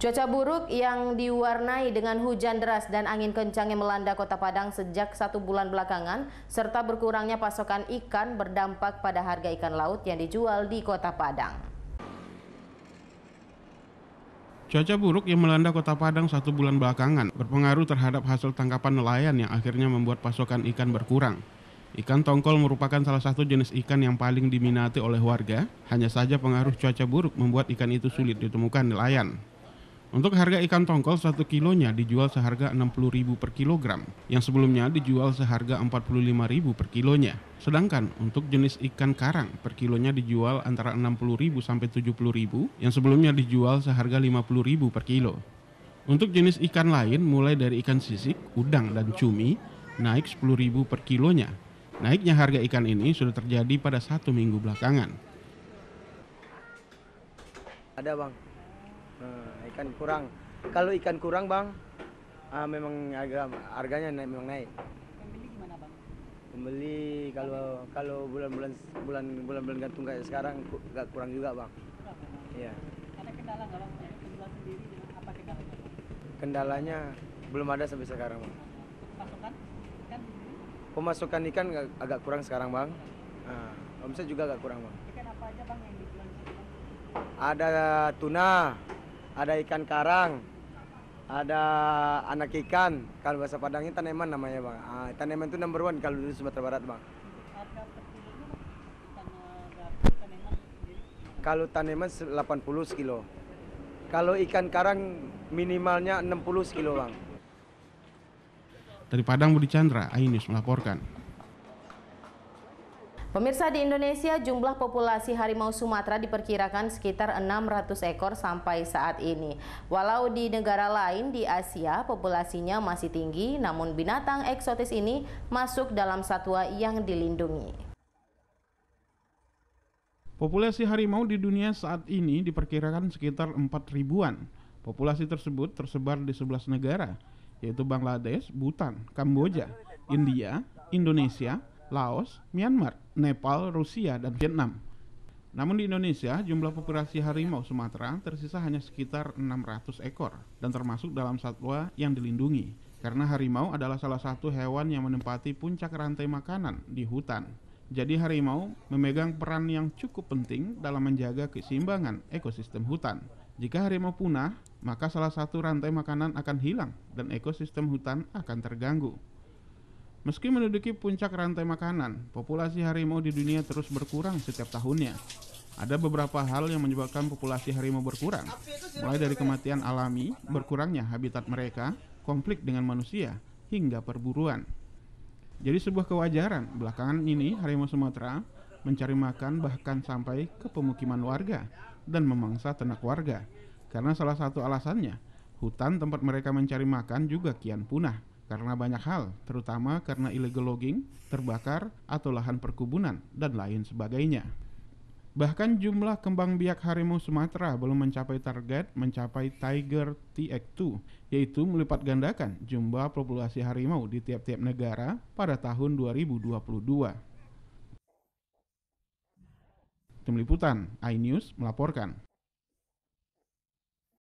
Cuaca buruk yang diwarnai dengan hujan deras dan angin kencang yang melanda kota Padang sejak satu bulan belakangan, serta berkurangnya pasokan ikan berdampak pada harga ikan laut yang dijual di kota Padang. Cuaca buruk yang melanda kota Padang satu bulan belakangan berpengaruh terhadap hasil tangkapan nelayan yang akhirnya membuat pasokan ikan berkurang. Ikan tongkol merupakan salah satu jenis ikan yang paling diminati oleh warga, hanya saja pengaruh cuaca buruk membuat ikan itu sulit ditemukan nelayan. Untuk harga ikan tongkol 1 kilonya dijual seharga 60.000 per kilogram, yang sebelumnya dijual seharga 45.000 per kilonya. Sedangkan untuk jenis ikan karang per kilonya dijual antara 60.000 sampai 70.000, yang sebelumnya dijual seharga 50.000 per kilo. Untuk jenis ikan lain mulai dari ikan sisik, udang, dan cumi naik 10.000 per kilonya. Naiknya harga ikan ini sudah terjadi pada satu minggu belakangan. Ada bang, Hmm, ikan kurang. Kalau ikan kurang bang, ah, memang agak harganya naik, memang naik. Pembeli gimana bang? Pembeli kalau kalau bulan-bulan bulan bulan-bulan gantung kayak sekarang nggak kurang juga bang. Kurang, ya. Ada iya. kendala nggak bang? Penjual sendiri dengan apa kendalanya? Kendalanya belum ada sampai sekarang bang. Pasokan Ikan? Pemasukan ikan agak kurang sekarang bang. Nah, omset juga agak kurang bang. Ikan apa aja bang yang dijual? Ada tuna, ada ikan karang, ada anak ikan. Kalau bahasa Padangnya taneman namanya bang. Ah, taneman itu number one kalau di Sumatera Barat bang. Kalau taneman 80 kilo. Kalau ikan karang minimalnya 60 kilo bang. Dari Padang Budi Chandra, Ainus melaporkan. Pemirsa di Indonesia, jumlah populasi harimau Sumatera diperkirakan sekitar 600 ekor sampai saat ini. Walau di negara lain di Asia populasinya masih tinggi, namun binatang eksotis ini masuk dalam satwa yang dilindungi. Populasi harimau di dunia saat ini diperkirakan sekitar 4 ribuan. Populasi tersebut tersebar di 11 negara, yaitu Bangladesh, Bhutan, Kamboja, India, Indonesia, Laos, Myanmar, Nepal, Rusia, dan Vietnam. Namun di Indonesia, jumlah populasi harimau Sumatera tersisa hanya sekitar 600 ekor dan termasuk dalam satwa yang dilindungi. Karena harimau adalah salah satu hewan yang menempati puncak rantai makanan di hutan. Jadi harimau memegang peran yang cukup penting dalam menjaga keseimbangan ekosistem hutan. Jika harimau punah, maka salah satu rantai makanan akan hilang dan ekosistem hutan akan terganggu. Meski menduduki puncak rantai makanan, populasi harimau di dunia terus berkurang setiap tahunnya. Ada beberapa hal yang menyebabkan populasi harimau berkurang, mulai dari kematian alami, berkurangnya habitat mereka, konflik dengan manusia, hingga perburuan. Jadi sebuah kewajaran, belakangan ini harimau Sumatera mencari makan bahkan sampai ke pemukiman warga dan memangsa ternak warga. Karena salah satu alasannya, hutan tempat mereka mencari makan juga kian punah karena banyak hal, terutama karena illegal logging, terbakar, atau lahan perkebunan, dan lain sebagainya. Bahkan jumlah kembang biak harimau Sumatera belum mencapai target mencapai Tiger TX2, yaitu melipat gandakan jumlah populasi harimau di tiap-tiap negara pada tahun 2022. Tim Liputan, iNews melaporkan.